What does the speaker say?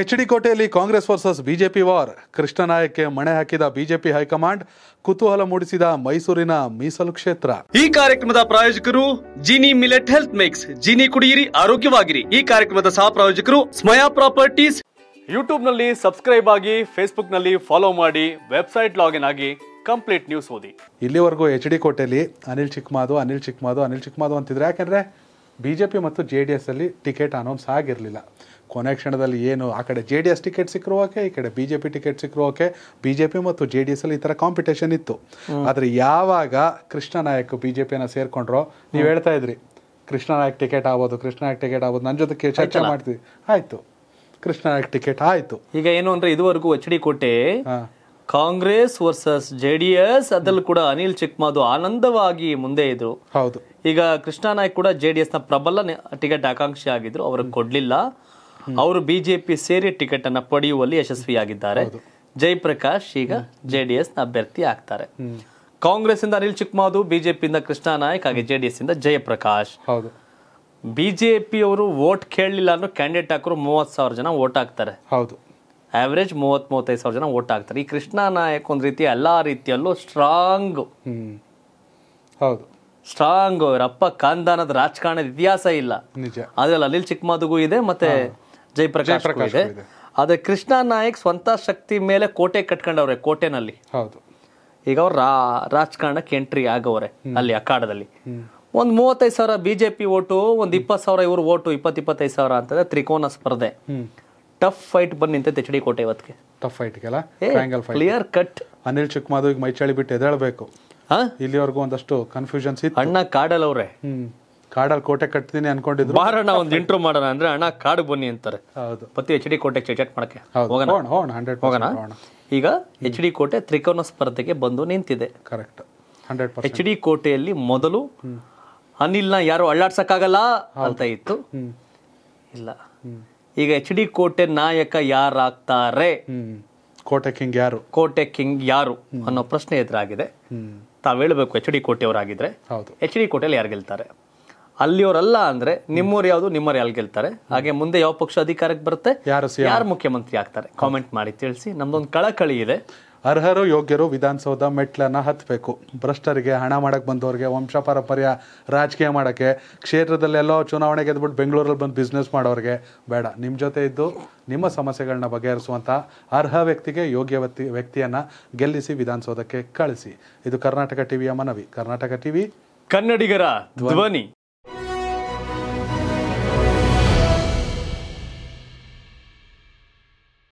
H D ಕೋಟೆಯಲ್ಲಿ Congress versus BJP war ಕೃಷ್ಣನಾಯಕ್ಕೆ ಮಣೆ ಹಾಕಿದ ಬಿಜೆಪಿ ಹೈಕಮಾಂಡ್ ಕುತೂಹಲ ಮೂಡಿಸಿದ ಮೈಸೂರಿನ ಮೀಸಲು ಕ್ಷೇತ್ರ ಈ ಕಾರ್ಯಕ್ರಮದ ಪ್ರಾಯೋಜಕರು Jini millet health mix Jini ಕುಡಿಯಿರಿ ಆರೋಗ್ಯವಾಗಿರಿ ಈ ಕಾರ್ಯಕ್ರಮದ ಸಹ ಪ್ರಾಯೋಜಕರು ಸ್ಮಯಾ ಪ್ರಾಪರ್ಟೀಸ್ ಯೂಟ್ಯೂಬ್ ನಲ್ಲಿ ಸಬ್ಸ್ಕ್ರೈಬ್ ಆಗಿ ಫೇಸ್ಬುಕ್ ನಲ್ಲಿ ಫಾಲೋ ಮಾಡಿ ವೆಬ್ಸೈಟ್ ಲಾಗಿನ್ ಆಗಿ ಕಂಪ್ಲೀಟ್ ನ್ಯೂಸ್ ಓದಿ ಇಲ್ಲಿವರೆಗೂ ಎಚ್ ಡಿ ಕೋಟೆಯಲ್ಲಿ ಅನಿಲ್ ಚಿಕ್ಮಾದು ಅನಿಲ್ ಚಿಕ್ಮಾದು ಅನಿಲ್ ಚಿಕ್ಮಾದು ಅಂತಿದ್ರೆ ಯಾಕೆಂದ್ರೆ ಬಿಜೆಪಿ ಮತ್ತು ಜೆ ಡಿ ಎಸ್ ಅಲ್ಲಿ ಟಿಕೆಟ್ ಅನೌನ್ಸ್ ಆಗಿರಲಿಲ್ಲ ಕೊನೆ ಕ್ಷಣದಲ್ಲಿ ಏನು ಆ ಕಡೆ ಜೆ ಡಿ ಎಸ್ ಟಿಕೆಟ್ ಸಿಕ್ಕಿರೋಕೆ ಈ ಕಡೆ ಬಿಜೆಪಿ ಟಿಕೆಟ್ ಸಿಕ್ಕಿರೋಕೆ ಬಿಜೆಪಿ ಮತ್ತು ಜೆ ಡಿ ಎಸ್ ಅಲ್ಲಿ ಈ ತರ ಕಾಂಪಿಟೇಷನ್ ಇತ್ತು ಆದ್ರೆ ಯಾವಾಗ ಕೃಷ್ಣ ನಾಯಕ್ ಬಿ ಜೆ ನೀವ್ ನೀವು ಹೇಳ್ತಾ ಇದ್ರಿ ಕೃಷ್ಣ ನಾಯಕ್ ಟಿಕೆಟ್ ಆಗೋದು ಕೃಷ್ಣ ನಾಯಕ್ ಟಿಕೆಟ್ ಆಗ್ಬೋದು ನನ್ನ ಜೊತೆ ಚರ್ಚೆ ಮಾಡ್ತೀವಿ ಆಯ್ತು ಕೃಷ್ಣ ನಾಯಕ್ ಟಿಕೆಟ್ ಆಯ್ತು ಈಗ ಏನು ಅಂದ್ರೆ ಇದುವರೆಗೂ H D Kote Congress versus J D S ಅದಲ್ಲೂ ಕೂಡ ಅನಿಲ್ ಚಿಕ್ಮಾದು ಆನಂದವಾಗಿ ಮುಂದೆ ಇದ್ರು ಹೌದು ಈಗ ಕೃಷ್ಣ ನಾಯಕ್ ಕೂಡ ಜೆ ಡಿ ಪ್ರಬಲ ಟಿಕೆಟ್ ಆಕಾಂಕ್ಷಿ ಆಗಿದ್ರು ಅವ್ರಿಗೆ ಕೊಡ್ಲಿಲ್ಲ ಅವರು ಬಿಜೆಪಿ ಸೇರಿ ಟಿಕೆಟ್ ಅನ್ನ ಪಡೆಯುವಲ್ಲಿ ಯಶಸ್ವಿಯಾಗಿದ್ದಾರೆ ಜಯಪ್ರಕಾಶ್ ಈಗ ಜೆಡಿಎಸ್ ಅಭ್ಯರ್ಥಿ ಆಗ್ತಾರೆ ಕಾಂಗ್ರೆಸ್ ಇಂದ ಅನಿಲ್ ಚಿಕ್ಮಾದು ಬಿಜೆಪಿಯಿಂದ ಕೃಷ್ಣ ನಾಯಕ್ ಹಾಗೆ ಜೆಡಿಎಸ್ ಇಂದ ಜಯಪ್ರಕಾಶ್ ಬಿಜೆಪಿ ಅವರು ವೋಟ್ ಕೇಳಲಿಲ್ಲ ಅಂದ್ರೆ ಕ್ಯಾಂಡಿಡೇಟ್ ಹಾಕರು ಮೂವತ್ ಸಾವಿರ ಜನ ವೋಟ್ ಹಾಕ್ತಾರೆ ಹೌದು ಆವ್ರೇಜ್ ಮೂವತ್ ಮೂವತ್ತೈದು ಸಾವಿರ ಜನ ವೋಟ್ ಹಾಕ್ತಾರೆ ಈ ಕೃಷ್ಣ ನಾಯಕ್ ಒಂದ್ ರೀತಿ ಎಲ್ಲಾ ರೀತಿಯಲ್ಲೂ ಸ್ಟ್ರಾಂಗ್ ಹೌದು ಸ್ಟ್ರಾಂಗ್ ಅವರ ಅಪ್ಪ ಖಾನ್ದಾನದ ರಾಜಕಾರಣದ ಇತಿಹಾಸ ಇಲ್ಲ ಅದ್ರಲ್ಲಿ ಅನಿಲ್ ಚಿಕ್ಮಾದಿಗೂ ಇದೆ ಮತ್ತೆ ಜಯಪ್ರಕಾಶ್ ಇದೆ ಆದ್ರೆ ಕೃಷ್ಣ ನಾಯಕ್ ಸ್ವಂತ ಶಕ್ತಿ ಮೇಲೆ ಕೋಟೆ ಕಟ್ಕೊಂಡವ್ರೆ ಕೋಟೆನಲ್ಲಿ ಹೌದು ಈಗ ಅವ್ರ ರಾಜಕಾರಣಕ್ಕೆ ಎಂಟ್ರಿ ಆಗವ್ರೆ ಅಲ್ಲಿ ಅಖಾಡದಲ್ಲಿ ಒಂದ್ ಮೂವತ್ತೈದು ಸಾವಿರ ಬಿಜೆಪಿ ಓಟು ಒಂದ್ ಇಪ್ಪತ್ ಸಾವಿರ ಇವ್ರ ಓಟು ಇಪ್ಪತ್ ಇಪ್ಪತ್ತೈದು ಸಾವಿರ ಅಂತಂದ್ರೆ ತ್ರಿಕೋನ ಸ್ಪರ್ಧೆ ಟಫ್ ಫೈಟ್ ಬನ್ನಿ ನಿಂತ ಎಚ್ ಕೋಟೆ ಇವತ್ತಿಗೆ tough fight clear cut Anil Chikkamadhav ಮೈಚಾಳಿ ಬಿಟ್ಟು ಎದ್ದೇಳಬೇಕು ಇಲ್ಲಿವರೆಗೂ ಒಂದಷ್ಟು ಕನ್ಫ್ಯೂಷನ್ಸ್ ಅಣ್ಣ ಕಾಡಲ್ ಅವ್ರೆ ಕಾಡಲ್ಲಿ ಕೋಟೆ ಕಟ್ತೀನಿ ಅನ್ಕೊಂಡಿದ್ರು ಬಾರಣ್ಣ ಒಂದು ಇಂಟ್ರೋ ಮಾಡೋಣ ಅಂದ್ರೆ ಅಣ್ಣ ಕಾಡು ಬನ್ನಿ ಅಂತಾರೆ ಹೌದು ಪತಿ ಎಚ್ ಡಿ ಕೋಟೆ ಚಟ್ ಮಾಡಕ್ಕೆ ಹೋಗೋಣ ಹೋಗೋಣ ಈಗ ಎಚ್ ಡಿ ಕೋಟೆ ತ್ರಿಕೋನ ಸ್ಪರ್ಧೆಗೆ ಬಂದು ನಿಂತಿದೆ ಕರೆಕ್ಟ್ ಎಚ್ ಡಿ ಕೋಟೆಯಲ್ಲಿ ಮೊದಲು ಅನಿಲ್ನ ಯಾರು ಅಳ್ಳಾಡ್ಸಕ್ಕಾಗಲ್ಲ ಅಂತ ಇತ್ತು ಇಲ್ಲ ಈಗ ಎಚ್ ಡಿ ಕೋಟೆ ನಾಯಕ ಯಾರಾಗ್ತಾರೆ ಕೋಟೆ ಕಿಂಗ್ ಯಾರು ಕೋಟೆ ಕಿಂಗ್ ಯಾರು ಅನ್ನೋ ಪ್ರಶ್ನೆ ಎದುರಾಗಿದೆ ತಾವು ಹೇಳಬೇಕು ಎಚ್ ಡಿ ಕೋಟೆಯವರಾಗಿದ್ರೆ ಎಚ್ ಡಿ ಕೋಟೆಯಲ್ಲಿ ಯಾರು ಗೆಲ್ತಾರೆ ಅಲ್ಲಿಯವರಲ್ಲ ಅಂದ್ರೆ ನಿಮ್ಮೂರು ಯಾವುದು ನಿಮ್ಮೂರು ಗೆಲ್ತಾರೆ ಹಾಗೆ ಮುಂದೆ ಯಾವ ಪಕ್ಷ ಅಧಿಕಾರಕ್ಕೆ ಬರುತ್ತೆ ಯಾರು ಯಾರು ಮುಖ್ಯಮಂತ್ರಿ ಆಗ್ತಾರೆ ಕಾಮೆಂಟ್ ಮಾಡಿ ತಿಳಿಸಿ ನಮ್ದೊಂದು ಕಳಕಳಿ ಇದೆ ಅರ್ಹರು ಯೋಗ್ಯರು ವಿಧಾನಸೌಧ ಮೆಟ್ಲನ್ನ ಹತ್ತಬೇಕು ಭ್ರಷ್ಟರಿಗೆ ಹಣ ಮಾಡಕ್ ಬಂದವರಿಗೆ ವಂಶ ಪಾರಂಪರ್ಯ ರಾಜಕೀಯ ಮಾಡೋಕ್ಕೆ ಕ್ಷೇತ್ರದಲ್ಲೆಲ್ಲೋ ಚುನಾವಣೆ ಗೆದ್ಬಿಟ್ಟು ಬೆಂಗಳೂರಲ್ಲಿ ಬಂದು ಬಿಸ್ನೆಸ್ ಮಾಡೋರಿಗೆ ಬೇಡ ನಿಮ್ಮ ಜೊತೆ ಇದ್ದು ನಿಮ್ಮ ಸಮಸ್ಯೆಗಳನ್ನ ಬಗೆಹರಿಸುವಂತ ಅರ್ಹ ವ್ಯಕ್ತಿಗೆ ಯೋಗ್ಯ ವ್ಯಕ್ತಿ ವ್ಯಕ್ತಿಯನ್ನ ಗೆಲ್ಲಿಸಿ ವಿಧಾನಸೌಧಕ್ಕೆ ಕಳಿಸಿ ಇದು ಕರ್ನಾಟಕ ಟಿವಿಯ ಮನವಿ ಕರ್ನಾಟಕ ಟಿವಿ ಕನ್ನಡಿಗರ ಧ್ವನಿ